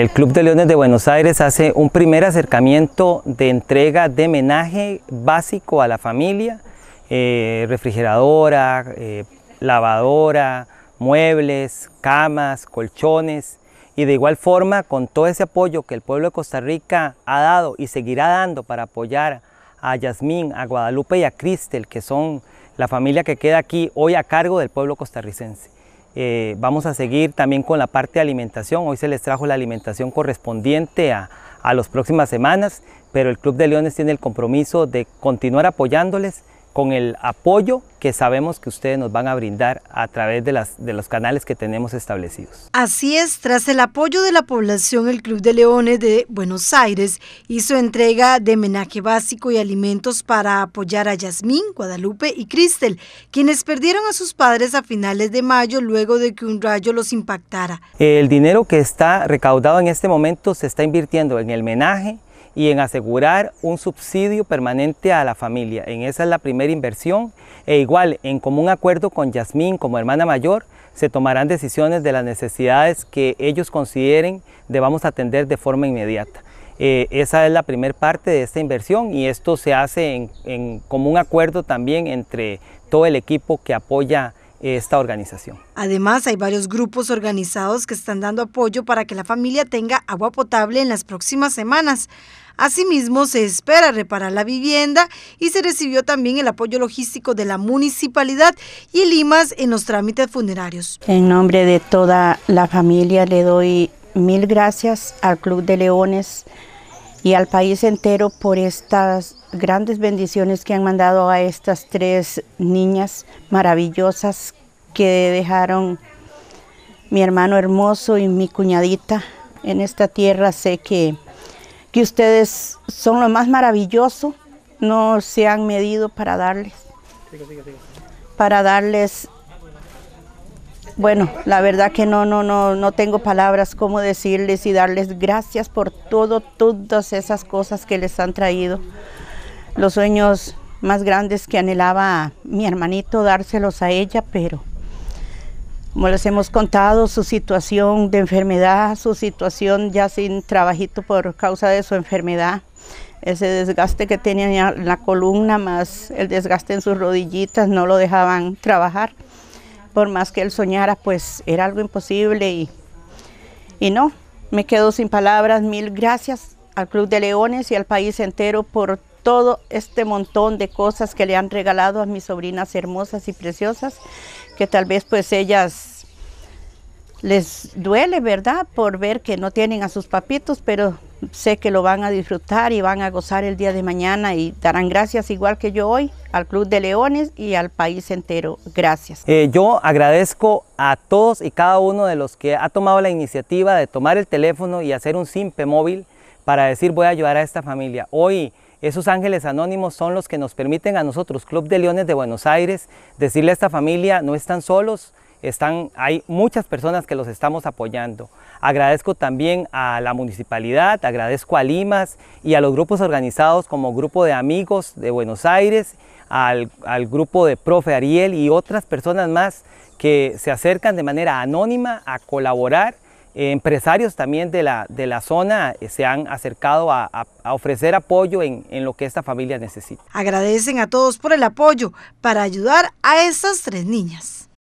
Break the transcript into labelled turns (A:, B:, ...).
A: El Club de Leones de Buenos Aires hace un primer acercamiento de entrega de homenaje básico a la familia, eh, refrigeradora, eh, lavadora, muebles, camas, colchones y de igual forma con todo ese apoyo que el pueblo de Costa Rica ha dado y seguirá dando para apoyar a Yasmín, a Guadalupe y a Cristel que son la familia que queda aquí hoy a cargo del pueblo costarricense. Eh, vamos a seguir también con la parte de alimentación. Hoy se les trajo la alimentación correspondiente a, a las próximas semanas, pero el Club de Leones tiene el compromiso de continuar apoyándoles con el apoyo que sabemos que ustedes nos van a brindar a través de, los canales que tenemos establecidos.
B: Así es, tras el apoyo de la población, el Club de Leones de Buenos Aires hizo entrega de menaje básico y alimentos para apoyar a Yasmín, Guadalupe y Cristel, quienes perdieron a sus padres a finales de mayo luego de que un rayo los impactara.
A: El dinero que está recaudado en este momento se está invirtiendo en el menaje, y en asegurar un subsidio permanente a la familia. En esa es la primera inversión e igual en común acuerdo con Yasmín como hermana mayor se tomarán decisiones de las necesidades que ellos consideren debamos atender de forma inmediata. Eh, esa es la primera parte de esta inversión y esto se hace en, en común acuerdo también entre todo el equipo que apoya esta organización.
B: Además, hay varios grupos organizados que están dando apoyo para que la familia tenga agua potable en las próximas semanas. Asimismo, se espera reparar la vivienda y se recibió también el apoyo logístico de la municipalidad y el en los trámites funerarios.
C: En nombre de toda la familia le doy mil gracias al Club de Leones y al país entero por estas grandes bendiciones que han mandado a estas tres niñas maravillosas que dejaron mi hermano hermoso y mi cuñadita en esta tierra. Sé que, que ustedes son lo más maravilloso, no se han medido para darles, para darles bueno, la verdad que no, no, no, no tengo palabras como decirles y darles gracias por todo, todas esas cosas que les han traído. Los sueños más grandes que anhelaba mi hermanito dárselos a ella, pero como les hemos contado, su situación de enfermedad, su situación ya sin trabajito por causa de su enfermedad, ese desgaste que tenía en la columna, más el desgaste en sus rodillitas, no lo dejaban trabajar por más que él soñara, pues era algo imposible y, y no, me quedo sin palabras. Mil gracias al Club de Leones y al país entero por todo este montón de cosas que le han regalado a mis sobrinas hermosas y preciosas, que tal vez pues ellas les duele, ¿verdad? Por ver que no tienen a sus papitos, pero sé que lo van a disfrutar y van a gozar el día de mañana y darán gracias igual que yo hoy al Club de Leones y al país entero. Gracias.
A: Eh, yo agradezco a todos y cada uno de los que ha tomado la iniciativa de tomar el teléfono y hacer un simple móvil para decir voy a ayudar a esta familia. Hoy esos ángeles anónimos son los que nos permiten a nosotros, Club de Leones de Buenos Aires, decirle a esta familia no están solos, hay muchas personas que los estamos apoyando. Agradezco también a la municipalidad, agradezco a Limas y a los grupos organizados como Grupo de Amigos de Buenos Aires, al, grupo de Profe Ariel y otras personas más que se acercan de manera anónima a colaborar empresarios también de la, zona eh, se han acercado a, ofrecer apoyo en, en, lo que esta familia necesita.
B: Agradecen a todos por el apoyo para ayudar a esas tres niñas.